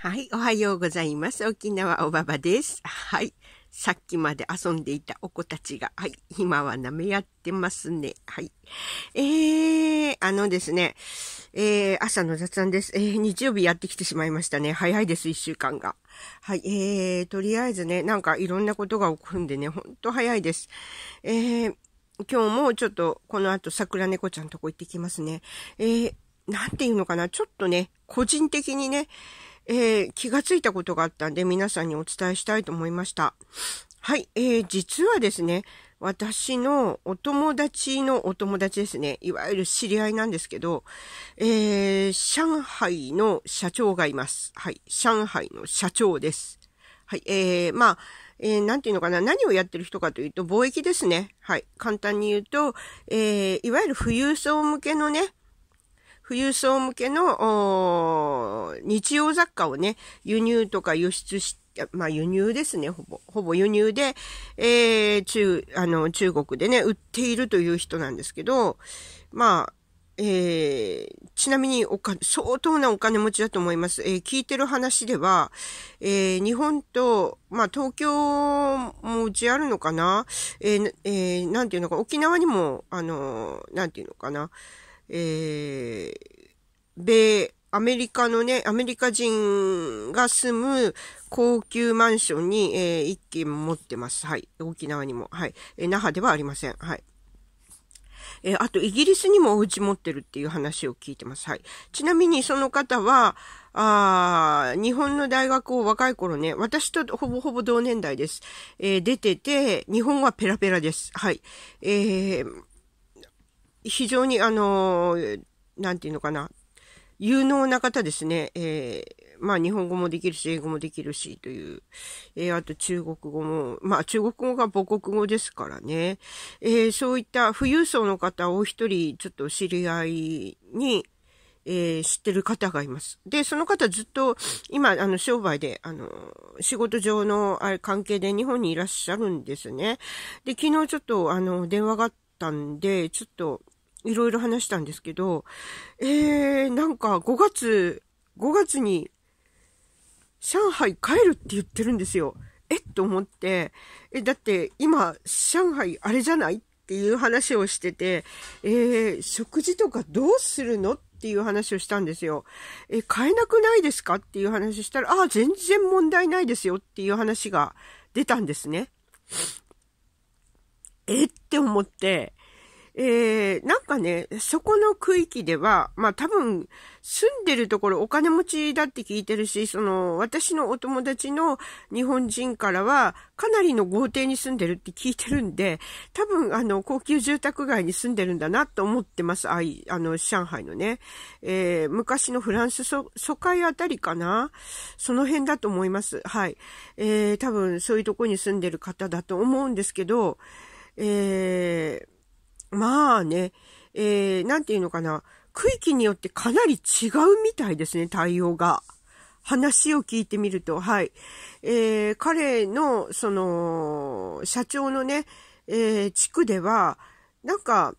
はい、おはようございます。沖縄おばばです。はい、さっきまで遊んでいたお子たちが、はい、今は舐め合ってますね。はい。えー、あのですね、えー、朝の雑談です。えー、日曜日やってきてしまいましたね。早いです、一週間が。はい、えー、とりあえずね、なんかいろんなことが起こるんでね、ほんと早いです。えー、今日もちょっと、この後桜猫ちゃんとこ行ってきますね。えー、なんていうのかな、ちょっとね、個人的にね、えー、気がついたことがあったんで皆さんにお伝えしたいと思いました。はい、えー、実はですね、私のお友達のお友達ですね、いわゆる知り合いなんですけど、えー、上海の社長がいます。はい、上海の社長です。はい、えー、まあ、えー、なんていうのかな、何をやってる人かというと、貿易ですね。はい、簡単に言うと、えー、いわゆる富裕層向けのね、富裕層向けの日用雑貨をね、輸入とか輸出しまあ輸入ですね、ほぼ。ほぼ輸入で、えー、中、あの、中国でね、売っているという人なんですけど、まあ、えー、ちなみにお金、相当なお金持ちだと思います。えー、聞いてる話では、えー、日本と、まあ、東京もうちあるのかなえー、えー、なんていうのか、沖縄にも、あのー、なんていうのかなえー、米、アメリカのね、アメリカ人が住む高級マンションに、えー、一軒持ってます。はい。沖縄にも。はい。えー、那覇ではありません。はい。えー、あと、イギリスにもお家持ってるっていう話を聞いてます。はい。ちなみに、その方は、あ日本の大学を若い頃ね、私とほぼほぼ同年代です。えー、出てて、日本はペラペラです。はい。えー、非常にあの、なんていうのかな、有能な方ですね。えー、まあ日本語もできるし、英語もできるしという。えー、あと中国語も、まあ中国語が母国語ですからね。えー、そういった富裕層の方を一人ちょっと知り合いに、えー、知ってる方がいます。で、その方ずっと今、あの、商売で、あの、仕事上のあれ関係で日本にいらっしゃるんですね。で、昨日ちょっと、あの、電話があったんで、ちょっと、いろいろ話したんですけど、えー、なんか5月、5月に上海帰るって言ってるんですよ。えっと思って、え、だって今、上海あれじゃないっていう話をしてて、えー、食事とかどうするのっていう話をしたんですよ。え、買えなくないですかっていう話したら、ああ、全然問題ないですよっていう話が出たんですね。えって思って、えー、なんかね、そこの区域では、まあ多分、住んでるところお金持ちだって聞いてるし、その、私のお友達の日本人からは、かなりの豪邸に住んでるって聞いてるんで、多分、あの、高級住宅街に住んでるんだなと思ってます。あい、あの、上海のね。えー、昔のフランス疎開あたりかなその辺だと思います。はい。えー、多分、そういうとこに住んでる方だと思うんですけど、えー、まあね、えー、なんていうのかな、区域によってかなり違うみたいですね、対応が。話を聞いてみると、はい。えー、彼の、その、社長のね、えー、地区では、なんか、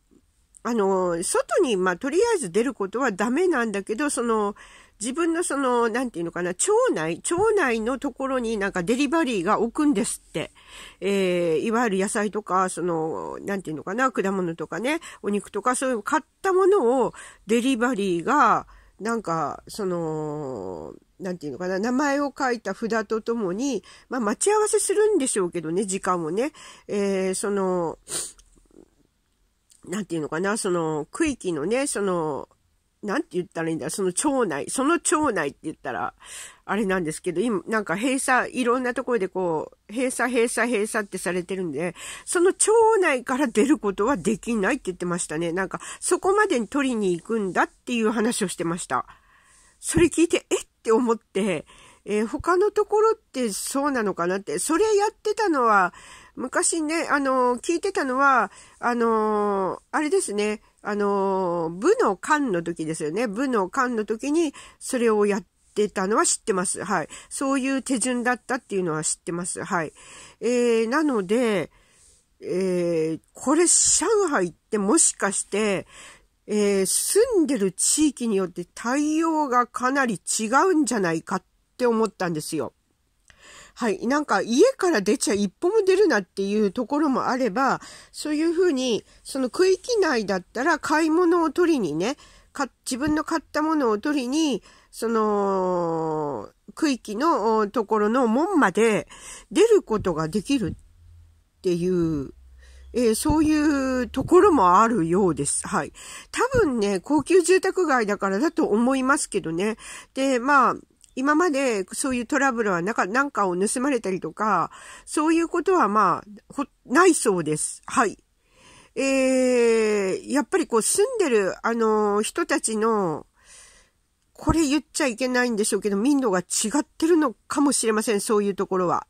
あの、外に、まあ、とりあえず出ることはダメなんだけど、その、自分のその、なんていうのかな、町内、町内のところになんかデリバリーが置くんですって。えー、いわゆる野菜とか、その、なんていうのかな、果物とかね、お肉とか、そういう買ったものをデリバリーが、なんか、その、なんていうのかな、名前を書いた札とともに、まあ、待ち合わせするんでしょうけどね、時間をね。えー、その、なんていうのかな、その、区域のね、その、なんて言ったらいいんだその町内、その町内って言ったら、あれなんですけど、今、なんか閉鎖、いろんなところでこう、閉鎖、閉鎖、閉鎖ってされてるんで、その町内から出ることはできないって言ってましたね。なんか、そこまでに取りに行くんだっていう話をしてました。それ聞いて、えって思って、えー、他のところってそうなのかなって、それやってたのは、昔ね、あの聞いてたのは、あのあれですね、あの部の間の時ですよね。部の間の時に、それをやってたのは知ってます。はい。そういう手順だったっていうのは知ってます。はい。えー、なので、えー、これ、上海ってもしかして、えー、住んでる地域によって対応がかなり違うんじゃないかって思ったんですよ。はい、なんか家から出ちゃ一歩も出るなっていうところもあれば、そういうふうに、その区域内だったら買い物を取りにね、か自分の買ったものを取りに、その、区域のところの門まで出ることができるっていう、えー、そういうところもあるようです。はい。多分ね、高級住宅街だからだと思いますけどね。で、まあ、今までそういうトラブルはなか、なんかを盗まれたりとか、そういうことはまあ、ほ、ないそうです。はい。えー、やっぱりこう住んでる、あのー、人たちの、これ言っちゃいけないんでしょうけど、民度が違ってるのかもしれません、そういうところは。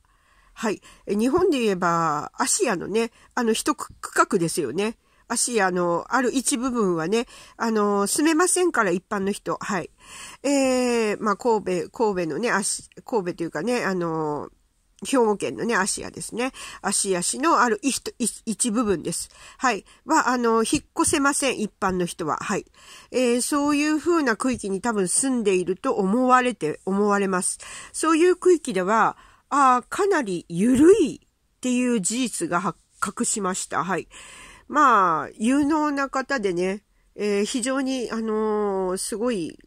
はい。日本で言えば、アシアのね、あの一区画ですよね。足、あの、ある一部分はね、あの、住めませんから、一般の人。はい。えー、まあ、神戸、神戸のね、足、神戸というかね、あの、兵庫県のね、足屋ですね。足屋市のある一部分です。はい。は、あの、引っ越せません、一般の人は。はい。えー、そういう風な区域に多分住んでいると思われて、思われます。そういう区域では、ああ、かなり緩いっていう事実が発覚しました。はい。まあ、有能な方でね、えー、非常に、あのー、すごい、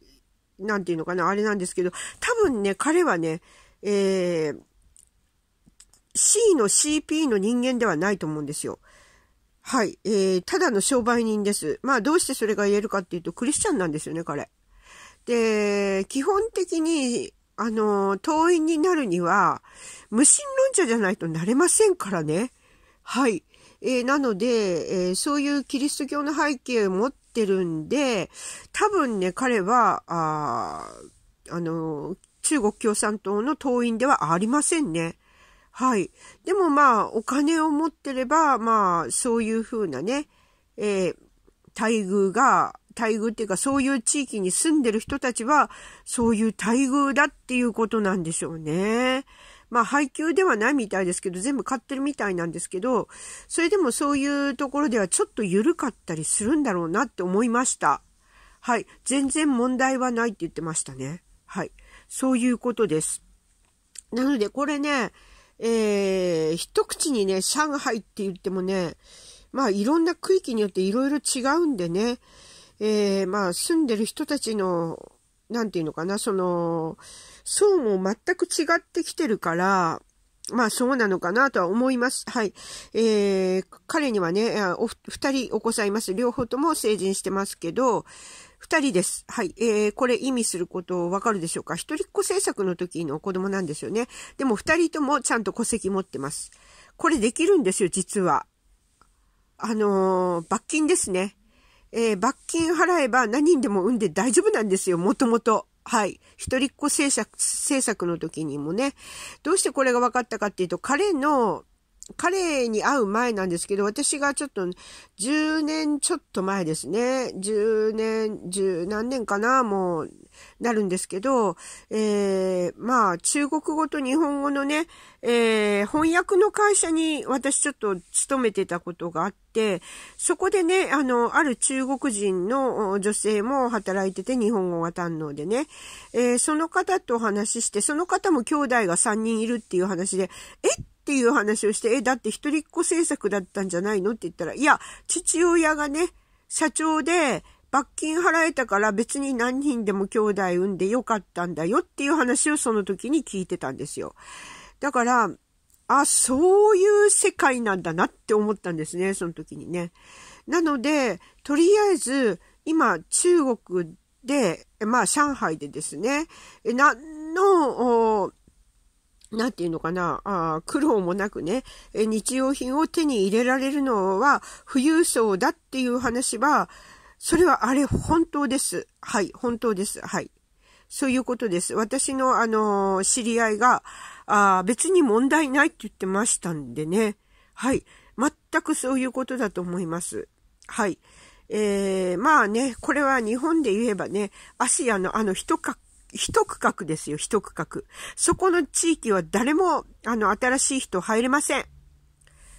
なんていうのかな、あれなんですけど、多分ね、彼はね、えー、C の CP の人間ではないと思うんですよ。はい。えー、ただの商売人です。まあ、どうしてそれが言えるかっていうと、クリスチャンなんですよね、彼。で、基本的に、あの、党員になるには、無神論者じゃないとなれませんからね。はい。えー、なので、えー、そういうキリスト教の背景を持ってるんで、多分ね、彼は、ああの、中国共産党の党員ではありませんね。はい。でもまあ、お金を持ってれば、まあ、そういうふうなね、えー、待遇が、待遇っていうか、そういう地域に住んでる人たちは、そういう待遇だっていうことなんでしょうね。まあ配給ではないみたいですけど、全部買ってるみたいなんですけど、それでもそういうところではちょっと緩かったりするんだろうなって思いました。はい。全然問題はないって言ってましたね。はい。そういうことです。なのでこれね、えー、一口にね、上海って言ってもね、まあいろんな区域によっていろいろ違うんでね、えー、まあ住んでる人たちの、なんていうのかな、その、層も全く違ってきてるから、まあそうなのかなとは思います。はい。えー、彼にはね、お二人お子さんいます。両方とも成人してますけど、二人です。はい。えー、これ意味することわかるでしょうか一人っ子政策の時の子供なんですよね。でも二人ともちゃんと戸籍持ってます。これできるんですよ、実は。あのー、罰金ですね。えー、罰金払えば何人でも産んで大丈夫なんですよ、もともと。はい。一人っ子政策、政策の時にもね、どうしてこれが分かったかっていうと、彼の彼に会う前なんですけど、私がちょっと10年ちょっと前ですね。10年、10何年かな、もう、なるんですけど、えー、まあ、中国語と日本語のね、えー、翻訳の会社に私ちょっと勤めてたことがあって、そこでね、あの、ある中国人の女性も働いてて日本語が堪能でね、えー、その方とお話しして、その方も兄弟が3人いるっていう話で、えっっていう話をして、え、だって一人っ子政策だったんじゃないのって言ったら、いや、父親がね、社長で罰金払えたから別に何人でも兄弟産んでよかったんだよっていう話をその時に聞いてたんですよ。だから、あ、そういう世界なんだなって思ったんですね、その時にね。なので、とりあえず、今、中国で、まあ、上海でですね、何の、なんていうのかな、あ苦労もなくね、日用品を手に入れられるのは富裕層だっていう話は、それはあれ本当です。はい、本当です。はい。そういうことです。私のあの、知り合いが、あ別に問題ないって言ってましたんでね。はい。全くそういうことだと思います。はい。えー、まあね、これは日本で言えばね、アシアのあの一か一区画ですよ、一区画。そこの地域は誰も、あの、新しい人入れません。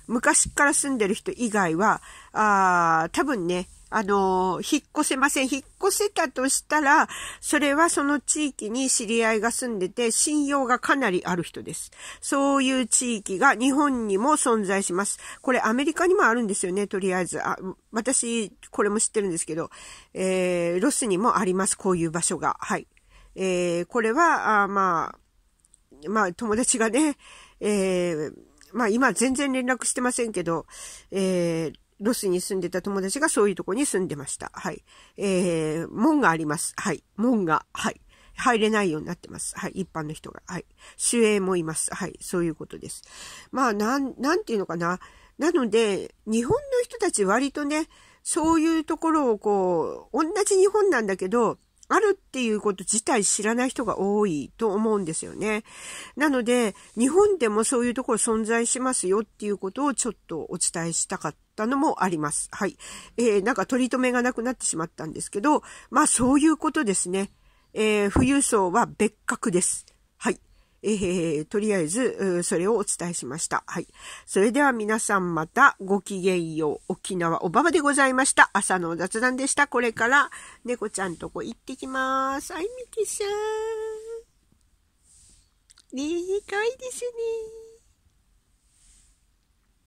昔から住んでる人以外は、あ多分ね、あの引っ越せません。引っ越せたとしたら、それはその地域に知り合いが住んでて、信用がかなりある人です。そういう地域が日本にも存在します。これアメリカにもあるんですよね、とりあえず。あ私、これも知ってるんですけど、えー、ロスにもあります、こういう場所が。はい。えー、これは、あまあ、まあ、友達がね、えー、まあ今全然連絡してませんけど、えー、ロスに住んでた友達がそういうとこに住んでました。はい。えー、門があります。はい。門が、はい。入れないようになってます。はい。一般の人が。はい。主営もいます。はい。そういうことです。まあ、なん、なんていうのかな。なので、日本の人たち割とね、そういうところをこう、同じ日本なんだけど、あるっていうこと自体知らない人が多いと思うんですよね。なので、日本でもそういうところ存在しますよっていうことをちょっとお伝えしたかったのもあります。はい。えー、なんか取り留めがなくなってしまったんですけど、まあそういうことですね。えー、富裕層は別格です。えー、とりあえず、それをお伝えしました。はい。それでは皆さんまたごきげんよう。沖縄おばばでございました。朝の雑談でした。これから猫ちゃんとこ行ってきます。あいみきさん。ねえ、かわいいですね。